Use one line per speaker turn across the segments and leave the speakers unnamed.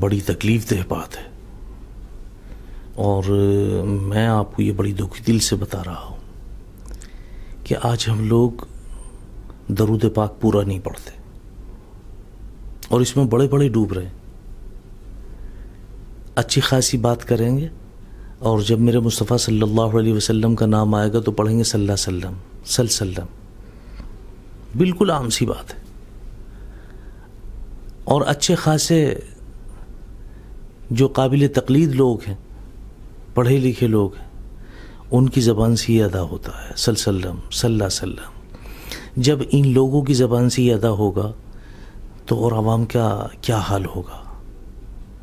बड़ी तकलीफ देह बात है और मैं आपको ये बड़ी दुखी दिल से बता रहा हूँ कि आज हम लोग दरूद पाक पूरा नहीं पढ़ते और इसमें बड़े बड़े डूब रहे हैं अच्छी खासी बात करेंगे और जब मेरे मुस्तफ़ा सल्लल्लाहु अलैहि वसल्लम का नाम आएगा तो पढ़ेंगे सल्ला सल्लम सल सल्लम बिल्कुल आम सी बात है और अच्छे खासे जो काबिल तकलीद लोग हैं पढ़े लिखे लोग हैं उनकी ज़बान से ही अदा होता है सलसल्लम सल्ला सल्लम जब इन लोगों की ज़बान से ही अदा होगा तो और आवाम का क्या हाल होगा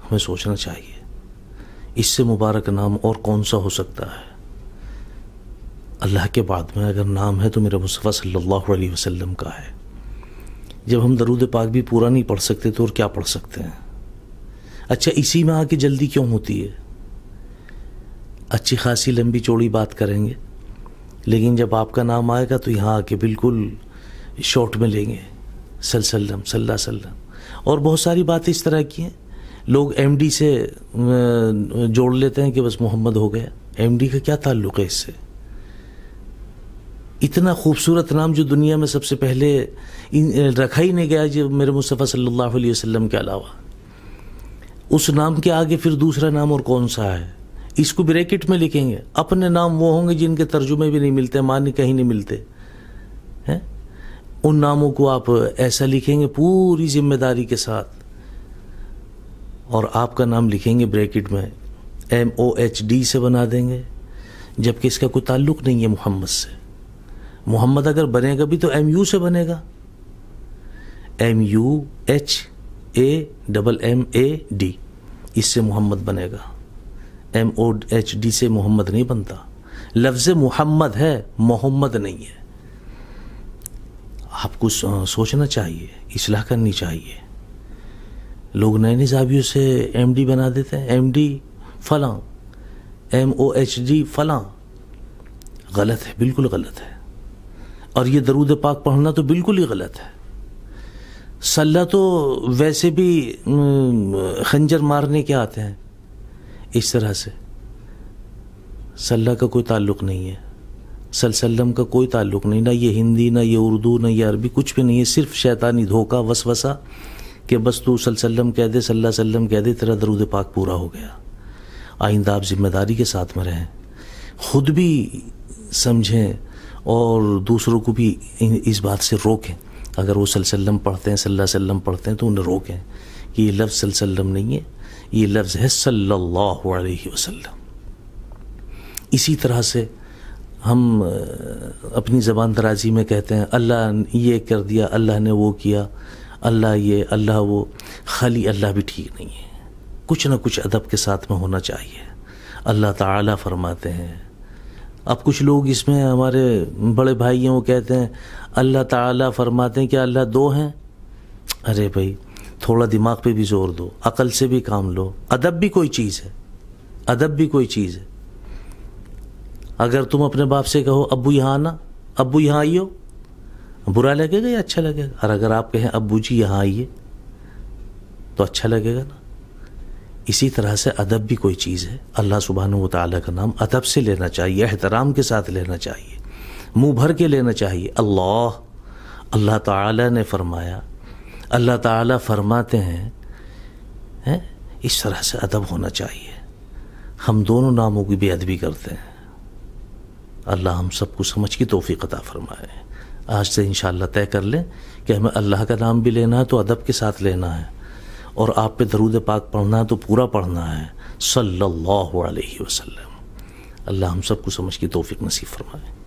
हमें सोचना चाहिए इससे मुबारक नाम और कौन सा हो सकता है अल्लाह के बाद में अगर नाम है तो मेरा मुस्तफ़ा सल्लल्लाहु अलैहि वसल्लम का है जब हम दरूद पाक भी पूरा नहीं पढ़ सकते तो और क्या पढ़ सकते हैं अच्छा इसी में आके जल्दी क्यों होती है अच्छी खासी लंबी चौड़ी बात करेंगे लेकिन जब आपका नाम आएगा तो यहाँ आके बिल्कुल शॉर्ट में लेंगे सलसलम सल्ला सल्लम और बहुत सारी बातें इस तरह की हैं लोग एमडी से जोड़ लेते हैं कि बस मोहम्मद हो गया एमडी का क्या ताल्लुक है इससे इतना खूबसूरत नाम जो दुनिया में सबसे पहले रखा ही नहीं गया जो मेरे मुस्तफ़ा सल्लल्लाहु अलैहि वसल्लम के अलावा उस नाम के आगे फिर दूसरा नाम और कौन सा है इसको ब्रैकेट में लिखेंगे अपने नाम वो होंगे जिनके तर्जुमे भी नहीं मिलते मान्य कहीं नहीं मिलते हैं उन नामों को आप ऐसा लिखेंगे पूरी जिम्मेदारी के साथ और आपका नाम लिखेंगे ब्रैकेट में एम ओ एच डी से बना देंगे जबकि इसका कोई ताल्लुक नहीं है मोहम्मद से मोहम्मद अगर बनेगा भी तो एम यू से बनेगा M U H A double M A D इससे मोहम्मद बनेगा एम ओ एच डी से मोहम्मद नहीं बनता लफ्ज़ मोहम्मद है मोहम्मद नहीं है आपको सोचना चाहिए इसलाह करनी चाहिए लोग नए निजाबियों से एम डी बना देते हैं एम डी फला एम ओ एच डी फलां गलत है बिल्कुल गलत है और ये दरूद पाक पढ़ना तो बिल्कुल ही गलत है सल्ला तो वैसे भी खंजर मारने के आते हैं इस तरह से सल्ला का कोई ताल्लुक नहीं है सलसलम का कोई ताल्लुक नहीं ना ये हिंदी ना ये उर्दू ना ये अरबी कुछ भी नहीं है सिर्फ शैतानी धोखा वसवसा कि बस तू सलसलम कह दे सल्ला सल्लम कह दे तेरा दरूद पाक पूरा हो गया आइंदा आप जिम्मेदारी के साथ में रहें खुद भी समझें और दूसरों को भी इस बात से रोकें अगर वो सलसल्लम पढ़ते हैं सल्ला सल्लम पढ़ते हैं तो उन्हें रोकें कि ये लफ्ज़ सल्लम नहीं है ये लफ्ज़ है सल्लल्लाहु अलैहि वसल्लम इसी तरह से हम अपनी ज़बान दराजी में कहते हैं अल्लाह ये कर दिया अल्लाह ने वो किया अल्लाह ये अल्लाह वो खाली अल्लाह भी ठीक नहीं है कुछ ना कुछ अदब के साथ में होना चाहिए अल्लाह ताला फरमाते हैं अब कुछ लोग इसमें हमारे बड़े भाई हैं वो कहते हैं अल्लाह ताला फरमाते हैं कि अल्लाह दो हैं अरे भाई थोड़ा दिमाग पे भी जोर दो अकल से भी काम लो अदब भी कोई चीज़ है अदब भी कोई चीज़ है अगर तुम अपने बाप से कहो अबू यहाँ आना अबू यहाँ आइयो बुरा लगेगा या अच्छा लगेगा और अगर आप कहें अबू जी यहाँ आइए तो अच्छा लगेगा ना इसी तरह से अदब भी कोई चीज़ है अल्लाह सुबहान व का नाम अदब से लेना चाहिए एहतराम के साथ लेना चाहिए मुंह भर के लेना चाहिए अल्लाह अल्लाह ताला ने फरमाया अल्लाह ताला फरमाते हैं है? इस तरह से अदब होना चाहिए हम दोनों नामों की बेअदबी करते हैं अल्लाह हम सबको समझ की तोहफ़ी अता फरमाए आज से इन तय कर लें कि हमें अल्लाह का नाम भी लेना है तो अदब के साथ लेना है और आप पे दरूद पाक पढ़ना है तो पूरा पढ़ना है सल्लल्लाहु अलैहि वसल्लम अल्लाह हम सबको समझ की तोफिक नसीब फरमाए